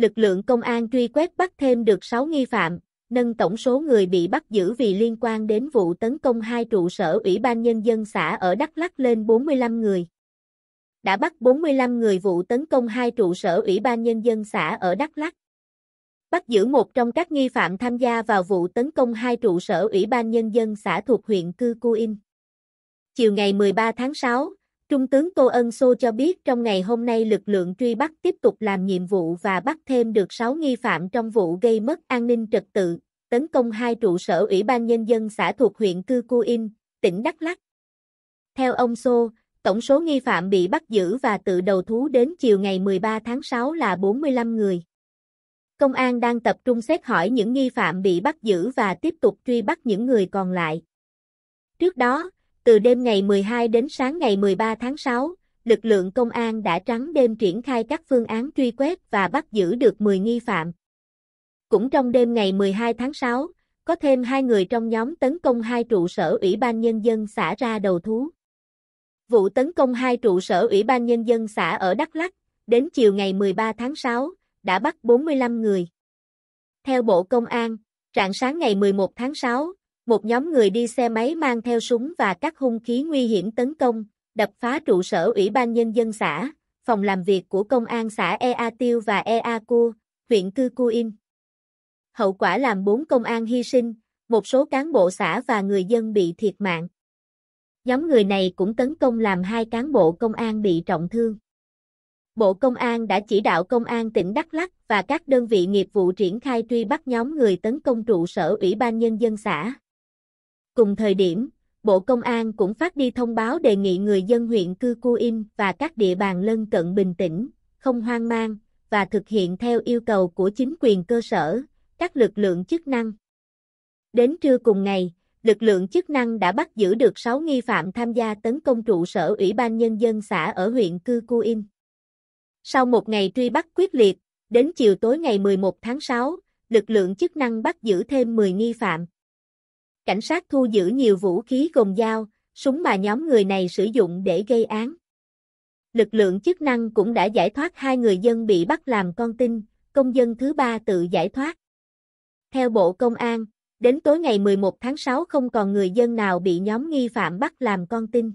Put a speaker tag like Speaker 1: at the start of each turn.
Speaker 1: lực lượng công an truy quét bắt thêm được 6 nghi phạm, nâng tổng số người bị bắt giữ vì liên quan đến vụ tấn công hai trụ sở Ủy ban Nhân dân xã ở Đắk Lắk lên 45 người. Đã bắt 45 người vụ tấn công hai trụ sở Ủy ban Nhân dân xã ở Đắk Lắk. Bắt giữ một trong các nghi phạm tham gia vào vụ tấn công hai trụ sở Ủy ban Nhân dân xã thuộc huyện Cư Cu In. Chiều ngày 13 tháng 6, Trung tướng Tô Ân Sô cho biết trong ngày hôm nay lực lượng truy bắt tiếp tục làm nhiệm vụ và bắt thêm được 6 nghi phạm trong vụ gây mất an ninh trật tự, tấn công hai trụ sở Ủy ban Nhân dân xã thuộc huyện Cư Cu In, tỉnh Đắk Lắk. Theo ông Sô, tổng số nghi phạm bị bắt giữ và tự đầu thú đến chiều ngày 13 tháng 6 là 45 người. Công an đang tập trung xét hỏi những nghi phạm bị bắt giữ và tiếp tục truy bắt những người còn lại. Trước đó, từ đêm ngày 12 đến sáng ngày 13 tháng 6, lực lượng công an đã trắng đêm triển khai các phương án truy quét và bắt giữ được 10 nghi phạm. Cũng trong đêm ngày 12 tháng 6, có thêm hai người trong nhóm tấn công hai trụ sở Ủy ban Nhân dân xã ra đầu thú. Vụ tấn công hai trụ sở Ủy ban Nhân dân xã ở Đắk Lắk, đến chiều ngày 13 tháng 6, đã bắt 45 người. Theo Bộ Công an, rạng sáng ngày 11 tháng 6, một nhóm người đi xe máy mang theo súng và các hung khí nguy hiểm tấn công, đập phá trụ sở Ủy ban Nhân dân xã, phòng làm việc của công an xã Ea Tiêu và Ea Cua, huyện Cư Cu Im. Hậu quả làm bốn công an hy sinh, một số cán bộ xã và người dân bị thiệt mạng. Nhóm người này cũng tấn công làm hai cán bộ công an bị trọng thương. Bộ Công an đã chỉ đạo Công an tỉnh Đắk lắc và các đơn vị nghiệp vụ triển khai truy bắt nhóm người tấn công trụ sở Ủy ban Nhân dân xã. Cùng thời điểm, Bộ Công an cũng phát đi thông báo đề nghị người dân huyện Cư Cu Im và các địa bàn lân cận bình tĩnh, không hoang mang, và thực hiện theo yêu cầu của chính quyền cơ sở, các lực lượng chức năng. Đến trưa cùng ngày, lực lượng chức năng đã bắt giữ được 6 nghi phạm tham gia tấn công trụ sở Ủy ban Nhân dân xã ở huyện Cư Cu Im. Sau một ngày truy bắt quyết liệt, đến chiều tối ngày 11 tháng 6, lực lượng chức năng bắt giữ thêm 10 nghi phạm cảnh sát thu giữ nhiều vũ khí gồm dao, súng mà nhóm người này sử dụng để gây án. Lực lượng chức năng cũng đã giải thoát hai người dân bị bắt làm con tin, công dân thứ ba tự giải thoát. Theo Bộ Công an, đến tối ngày 11 tháng 6 không còn người dân nào bị nhóm nghi phạm bắt làm con tin.